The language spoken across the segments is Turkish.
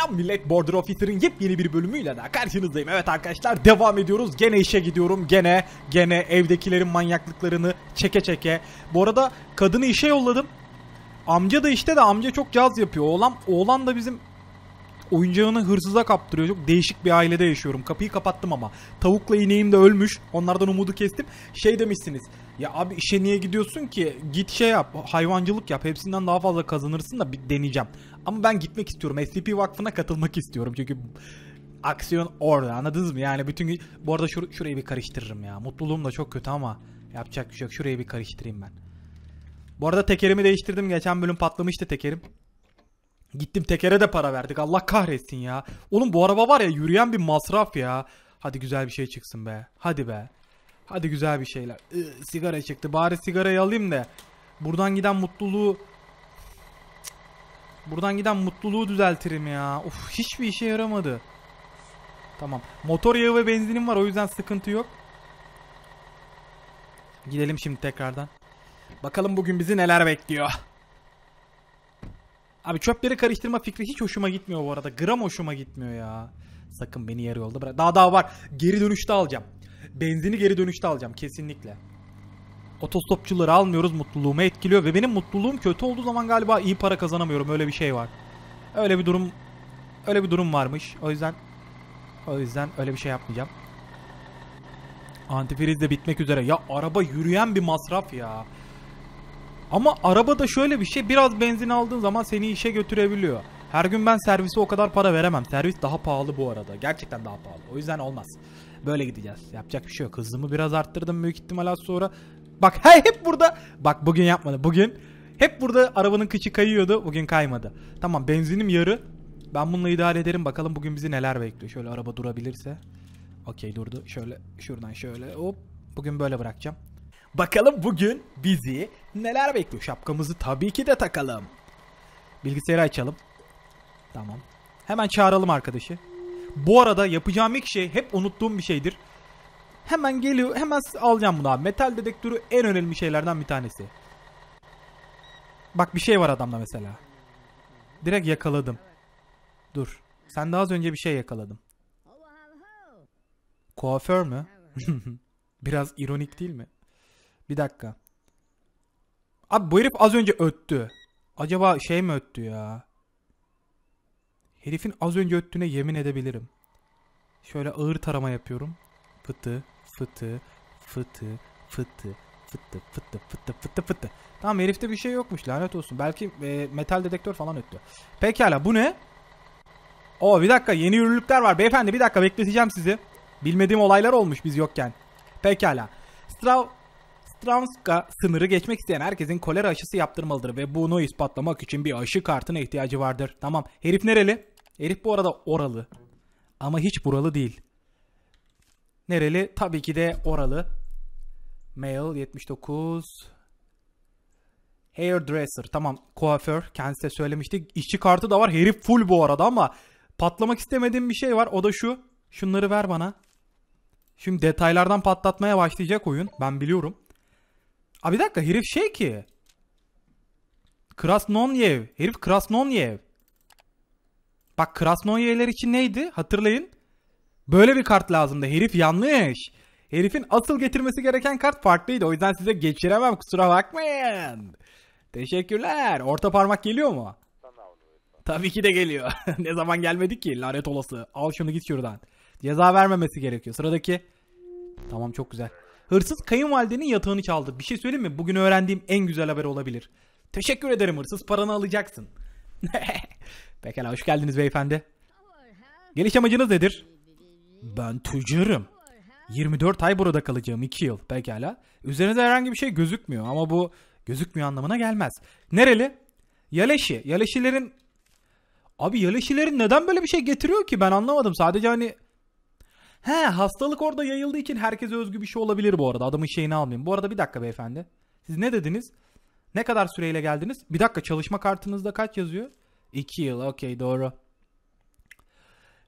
Selam millet Border Officer'ın yepyeni bir bölümüyle daha karşınızdayım. Evet arkadaşlar devam ediyoruz. Gene işe gidiyorum. Gene gene evdekilerin manyaklıklarını çeke çeke. Bu arada kadını işe yolladım. Amca da işte de amca çok caz yapıyor. Oğlan, oğlan da bizim Oyuncağını hırsıza kaptırıyor. Çok değişik bir ailede yaşıyorum. Kapıyı kapattım ama. Tavukla ineğim de ölmüş. Onlardan umudu kestim. Şey demişsiniz. Ya abi işe niye gidiyorsun ki? Git şey yap. Hayvancılık yap. Hepsinden daha fazla kazanırsın da bir deneyeceğim. Ama ben gitmek istiyorum. SCP Vakfı'na katılmak istiyorum. Çünkü aksiyon orada anladınız mı? Yani bütün bu arada şur şurayı bir karıştırırım ya. Mutluluğum da çok kötü ama yapacak bir şey yok. Şurayı bir karıştırayım ben. Bu arada tekerimi değiştirdim. Geçen bölüm patlamıştı tekerim. Gittim tekere de para verdik. Allah kahretsin ya. Oğlum bu araba var ya yürüyen bir masraf ya. Hadi güzel bir şey çıksın be. Hadi be. Hadi güzel bir şeyler. Ee, sigara çıktı. Bari sigarayı alayım da. Buradan giden mutluluğu... Buradan giden mutluluğu düzeltirim ya. Of hiçbir işe yaramadı. Tamam. Motor yağı ve benzinim var o yüzden sıkıntı yok. Gidelim şimdi tekrardan. Bakalım bugün bizi neler bekliyor. Abi çöpleri karıştırma fikri hiç hoşuma gitmiyor bu arada. Gram hoşuma gitmiyor ya. Sakın beni yarı yolda bırak. Daha daha var. Geri dönüşte alacağım. Benzini geri dönüşte alacağım kesinlikle. Otostopçuları almıyoruz mutluluğumu etkiliyor ve benim mutluluğum kötü olduğu zaman galiba iyi para kazanamıyorum. Öyle bir şey var. Öyle bir durum öyle bir durum varmış. O yüzden o yüzden öyle bir şey yapmayacağım. Antifriz de bitmek üzere. Ya araba yürüyen bir masraf ya. Ama arabada şöyle bir şey biraz benzin aldığın zaman seni işe götürebiliyor. Her gün ben servise o kadar para veremem. Servis daha pahalı bu arada. Gerçekten daha pahalı. O yüzden olmaz. Böyle gideceğiz. Yapacak bir şey yok. Hızımı biraz arttırdım büyük ihtimal az sonra. Bak he, hep burada. Bak bugün yapmadı. Bugün hep burada arabanın kıçı kayıyordu. Bugün kaymadı. Tamam benzinim yarı. Ben bununla idare ederim. Bakalım bugün bizi neler bekliyor. Şöyle araba durabilirse. Okey durdu. Şöyle şuradan şöyle hop. Bugün böyle bırakacağım. Bakalım bugün bizi neler bekliyor. Şapkamızı tabii ki de takalım. Bilgisayarı açalım. Tamam. Hemen çağıralım arkadaşı. Bu arada yapacağım ilk şey hep unuttuğum bir şeydir. Hemen geliyor. Hemen alacağım bunu abi. Metal dedektörü en önemli şeylerden bir tanesi. Bak bir şey var adamda mesela. Direkt yakaladım. Dur. Sen daha az önce bir şey yakaladım. Kuaför mü? Biraz ironik değil mi? Bir dakika. Abi bu herif az önce öttü. Acaba şey mi öttü ya? Herifin az önce öttüğüne yemin edebilirim. Şöyle ağır tarama yapıyorum. Fıtı, fıtı, fıtı, fıtı, fıtı, fıtı, fıtı, fıtı, fıtı. Tamam herifte bir şey yokmuş lanet olsun. Belki e, metal dedektör falan öttü. Pekala bu ne? O bir dakika yeni yürürlükler var. Beyefendi bir dakika bekleteceğim sizi. Bilmediğim olaylar olmuş biz yokken. Pekala. Strav Transka sınırı geçmek isteyen herkesin kolera aşısı yaptırmalıdır ve bunu ispatlamak için bir aşı kartına ihtiyacı vardır. Tamam. Herif nereli? Herif bu arada oralı. Ama hiç buralı değil. Nereli? Tabii ki de oralı. Mail 79. Hairdresser. Tamam kuaför. Kendisi de söylemiştik. İşçi kartı da var. Herif full bu arada ama patlamak istemediğim bir şey var. O da şu. Şunları ver bana. Şimdi detaylardan patlatmaya başlayacak oyun. Ben biliyorum. Abi bir dakika herif şey ki. Krasnonyev. Herif Krasnonyev. Bak Krasnoyevler için neydi? Hatırlayın. Böyle bir kart lazımdı. Herif yanlış. Herifin asıl getirmesi gereken kart farklıydı. O yüzden size geçiremem kusura bakmayın. Teşekkürler. Orta parmak geliyor mu? Tabii ki de geliyor. ne zaman gelmedi ki lanet olası. Al şunu git şuradan. Ceza vermemesi gerekiyor. Sıradaki. Tamam çok güzel. Hırsız kayınvalidenin yatağını çaldı. Bir şey söyleyeyim mi? Bugün öğrendiğim en güzel haber olabilir. Teşekkür ederim hırsız paranı alacaksın. Pekala hoş geldiniz beyefendi. Geliş amacınız nedir? Ben tüccarım. 24 ay burada kalacağım 2 yıl pekala. Üzerinizde herhangi bir şey gözükmüyor ama bu gözükmüyor anlamına gelmez. Nereli? Yaleşi. Yaleşilerin... Abi Yaleşilerin neden böyle bir şey getiriyor ki ben anlamadım. Sadece hani He hastalık orada yayıldığı için herkese özgü bir şey olabilir bu arada. Adamın şeyini almayayım. Bu arada bir dakika beyefendi. Siz ne dediniz? Ne kadar süreyle geldiniz? Bir dakika çalışma kartınızda kaç yazıyor? 2 yıl. Okey doğru.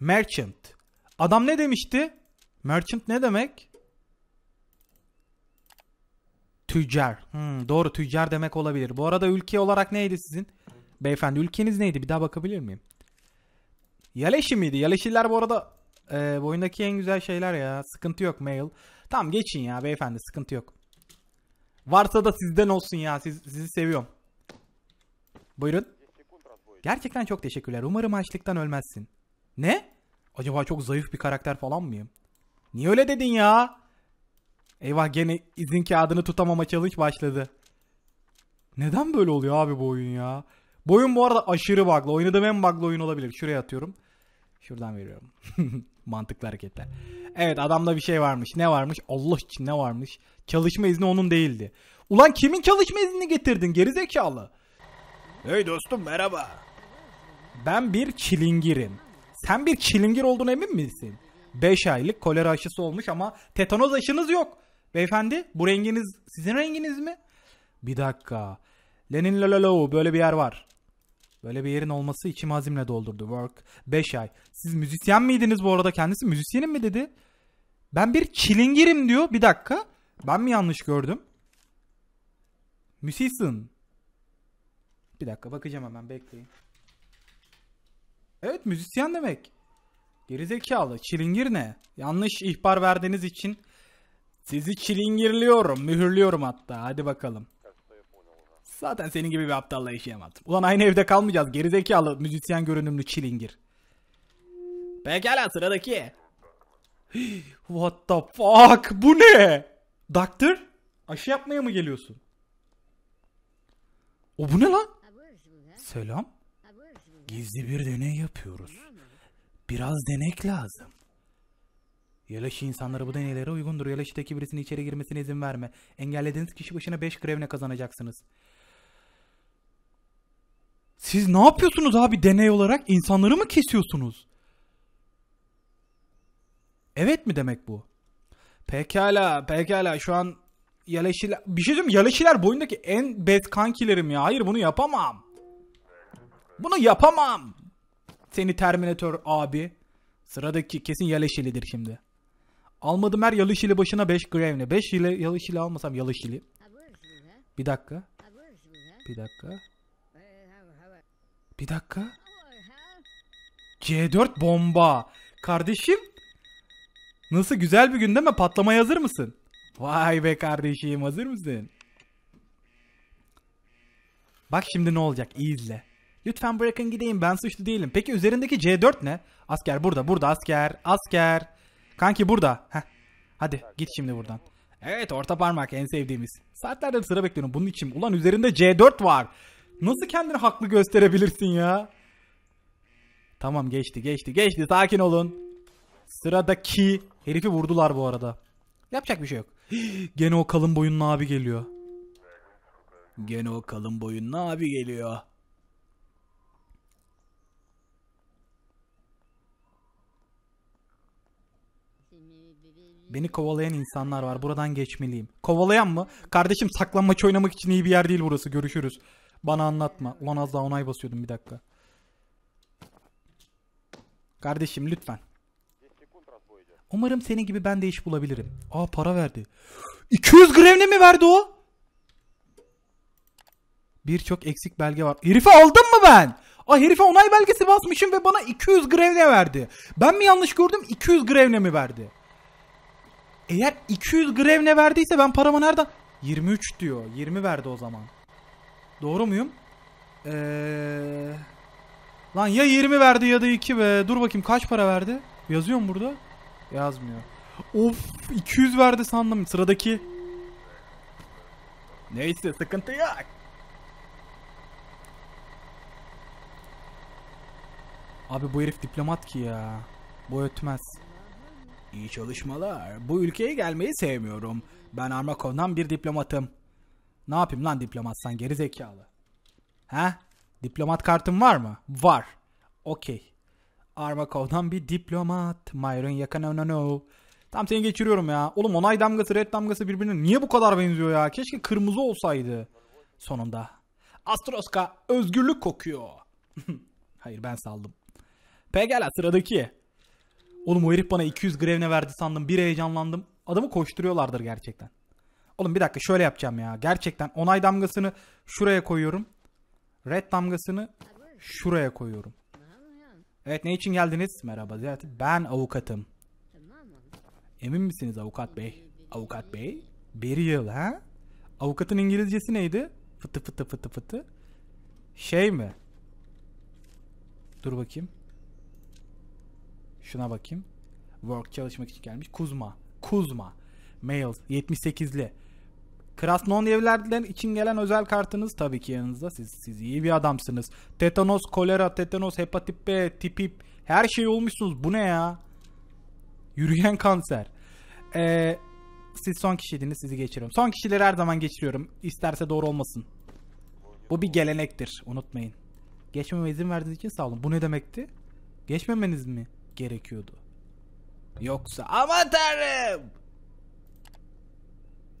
Merchant. Adam ne demişti? Merchant ne demek? Tüccar. Hmm, doğru tüccar demek olabilir. Bu arada ülke olarak neydi sizin? Beyefendi ülkeniz neydi? Bir daha bakabilir miyim? Yaleşi miydi? Yaleşiler bu arada e, bu en güzel şeyler ya. Sıkıntı yok mail. Tamam geçin ya beyefendi sıkıntı yok. Varsa da sizden olsun ya. Siz, sizi seviyorum. Buyurun. Gerçekten çok teşekkürler. Umarım açlıktan ölmezsin. Ne? Acaba çok zayıf bir karakter falan mıyım? Niye öyle dedin ya? Eyvah gene izin kağıdını tutamama challenge başladı. Neden böyle oluyor abi bu oyun ya? Boyun bu arada aşırı bug'lı. Oynadığım en bug'lı oyun olabilir. Şuraya atıyorum. Şuradan veriyorum. Mantıklı hareketler. Evet adamda bir şey varmış. Ne varmış? Allah için ne varmış? Çalışma izni onun değildi. Ulan kimin çalışma iznini getirdin gerizekalı? Hey dostum merhaba. Ben bir çilingirim. Sen bir çilingir olduğunu emin misin? 5 aylık kolera aşısı olmuş ama tetanoz aşınız yok. Beyefendi bu renginiz sizin renginiz mi? Bir dakika. Lenin Lololo böyle bir yer var. Böyle bir yerin olması içim azimle doldurdu. Work 5 ay. Siz müzisyen miydiniz bu arada kendisi? Müzisyenim mi dedi? Ben bir çilingirim diyor. Bir dakika. Ben mi yanlış gördüm? Müsisyon. Bir dakika bakacağım hemen bekleyin. Evet müzisyen demek. Gerizekalı çilingir ne? Yanlış ihbar verdiğiniz için sizi çilingirliyorum, mühürlüyorum hatta. Hadi bakalım. Zaten senin gibi bir aptalla yaşayamadım. Ulan aynı evde kalmayacağız gerizekalı müzisyen görünümlü çilingir. Pekala sıradaki. What the fuck bu ne? Doktor aşı yapmaya mı geliyorsun? O bu ne lan? Selam. Gizli bir deney yapıyoruz. Biraz denek lazım. Yalaşı insanları bu deneylere uygundur. Yalaşı'daki birisinin içeri girmesine izin verme. Engellediğiniz kişi başına 5 grevne kazanacaksınız. Siz ne yapıyorsunuz abi deney olarak? İnsanları mı kesiyorsunuz? Evet mi demek bu? Pekala, pekala. Şu an Yaleşiler... Bir şey diyeyim Yaleşiler boyundaki en best kankilerim ya. Hayır bunu yapamam. Bunu yapamam. Seni Terminator abi. Sıradaki kesin Yaleşilidir şimdi. Almadım her yalışili başına 5 grevne. 5 yalışili almasam yalışili Bir dakika. Bir dakika. Bir dakika. C4 bomba. Kardeşim. Nasıl güzel bir gün değil mi? Patlamaya hazır mısın? Vay be kardeşim hazır mısın? Bak şimdi ne olacak iyi izle. Lütfen bırakın gideyim ben suçlu değilim. Peki üzerindeki C4 ne? Asker burada burada asker asker. Kanki burada. Heh. Hadi git şimdi buradan. Evet orta parmak en sevdiğimiz. Saatlerde sıra bekliyorum bunun için. Ulan üzerinde C4 var. Nasıl kendini haklı gösterebilirsin ya? Tamam geçti geçti geçti sakin olun. Sıradaki herifi vurdular bu arada. Yapacak bir şey yok. Gene o kalın boyunlu abi geliyor. Gene o kalın boyunlu abi geliyor. Beni kovalayan insanlar var. Buradan geçmeliyim. Kovalayan mı? Kardeşim saklanmaç oynamak için iyi bir yer değil burası. Görüşürüz. Bana anlatma. Ulan az daha onay basıyordum bir dakika. Kardeşim lütfen. Umarım senin gibi ben de iş bulabilirim. Aa para verdi. 200 grevne mi verdi o? Birçok eksik belge var. Herife aldım mı ben? Aa herife onay belgesi basmışım ve bana 200 grevne verdi. Ben mi yanlış gördüm? 200 grevne mi verdi? Eğer 200 grevne verdiyse ben paramı nereden... 23 diyor. 20 verdi o zaman. Doğru muyum? Ee... Lan ya 20 verdi ya da 2 be. Dur bakayım kaç para verdi? Yazıyor mu burada? Yazmıyor. Of 200 verdi sandım. Sıradaki. Neyse sıkıntı yok. Abi bu herif diplomat ki ya. Bu ötmez. İyi çalışmalar. Bu ülkeye gelmeyi sevmiyorum. Ben Armakon'dan bir diplomatım. Ne yapayım lan diplomatsan geri zekalı. He? Diplomat kartın var mı? Var. Okey. Armakov'dan bir diplomat. Myron Yakanonano. Tam seni geçiriyorum ya. Oğlum onay damgası, red damgası birbirine niye bu kadar benziyor ya? Keşke kırmızı olsaydı. Sonunda. Astroska özgürlük kokuyor. Hayır ben saldım. Pekala sıradaki. Oğlum o herif bana 200 grevne verdi sandım. Bir heyecanlandım. Adamı koşturuyorlardır gerçekten. Oğlum bir dakika şöyle yapacağım ya. Gerçekten onay damgasını şuraya koyuyorum. Red damgasını şuraya koyuyorum. Evet ne için geldiniz? Merhaba ziyaret. Ben avukatım. Emin misiniz avukat bey? Avukat bey? Bir yıl ha? Avukatın İngilizcesi neydi? Fıtı fıtı fıtı fıtı. Şey mi? Dur bakayım. Şuna bakayım. Work çalışmak için gelmiş. Kuzma. Kuzma. Mail 78'li. Krasnodevlerden için gelen özel kartınız tabii ki yanınızda. Siz, siz iyi bir adamsınız. Tetanos, kolera, tetanos, hepatit B, tipip her şey olmuşsunuz. Bu ne ya? Yürüyen kanser. Ee, siz son kişiydiniz sizi geçiriyorum. Son kişileri her zaman geçiriyorum. İsterse doğru olmasın. Bu bir gelenektir unutmayın. Geçmeme izin verdiğiniz için sağ olun. Bu ne demekti? Geçmemeniz mi gerekiyordu? Yoksa ama tanrım!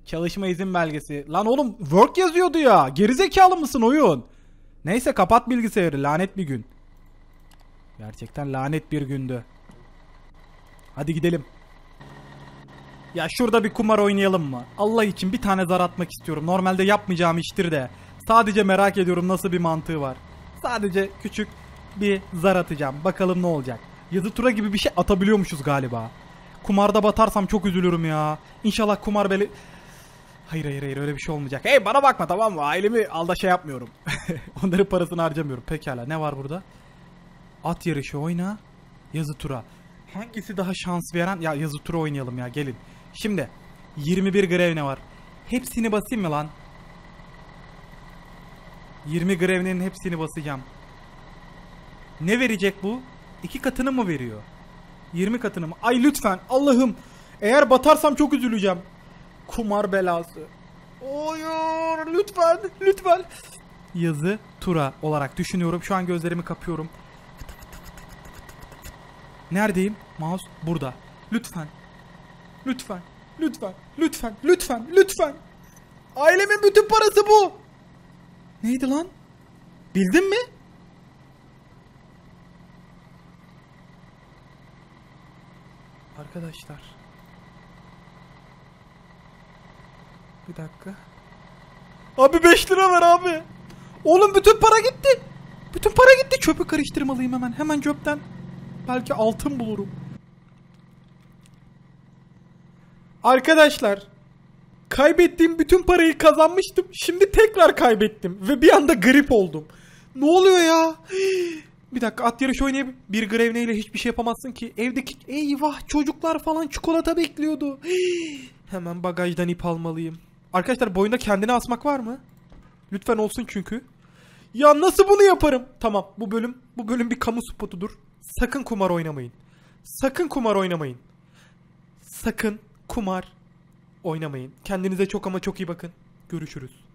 Çalışma izin belgesi. Lan oğlum work yazıyordu ya. Gerizekalı mısın oyun? Neyse kapat bilgisayarı lanet bir gün. Gerçekten lanet bir gündü. Hadi gidelim. Ya şurada bir kumar oynayalım mı? Allah için bir tane zar atmak istiyorum. Normalde yapmayacağım iştir de. Sadece merak ediyorum nasıl bir mantığı var. Sadece küçük bir zar atacağım. Bakalım ne olacak. Yazı tura gibi bir şey atabiliyormuşuz galiba. Kumarda batarsam çok üzülürüm ya. İnşallah kumar beli... Hayır hayır hayır öyle bir şey olmayacak. Hey bana bakma tamam mı? Ailemi alda şey yapmıyorum. Onların parasını harcamıyorum. Pekala ne var burada? At yarışı oyna. Yazı tura. Hangisi daha şans veren? Ya yazı tura oynayalım ya gelin. Şimdi 21 grevne var. Hepsini basayım mı lan? 20 grevnenin hepsini basacağım. Ne verecek bu? İki katını mı veriyor? 20 katını mı? Ay lütfen Allah'ım. Eğer batarsam çok üzüleceğim. Kumar belası. Oyur lütfen lütfen. Yazı tura olarak düşünüyorum. Şu an gözlerimi kapıyorum. Neredeyim? Mouse burada. Lütfen. Lütfen. Lütfen. Lütfen. Lütfen. Lütfen. Ailemin bütün parası bu. Neydi lan? Bildin mi? Arkadaşlar Bir dakika. Abi 5 lira ver abi. Oğlum bütün para gitti. Bütün para gitti. Çöpü karıştırmalıyım hemen. Hemen çöpten. Belki altın bulurum. Arkadaşlar. Kaybettiğim bütün parayı kazanmıştım. Şimdi tekrar kaybettim. Ve bir anda grip oldum. Ne oluyor ya? Bir dakika at yarışı oynayıp bir grevneyle hiçbir şey yapamazsın ki. Evdeki eyvah çocuklar falan çikolata bekliyordu. Hemen bagajdan ip almalıyım. Arkadaşlar boyunda kendini asmak var mı? Lütfen olsun çünkü. Ya nasıl bunu yaparım? Tamam bu bölüm bu bölüm bir kamu spotudur. Sakın kumar oynamayın. Sakın kumar oynamayın. Sakın kumar oynamayın. Kendinize çok ama çok iyi bakın. Görüşürüz.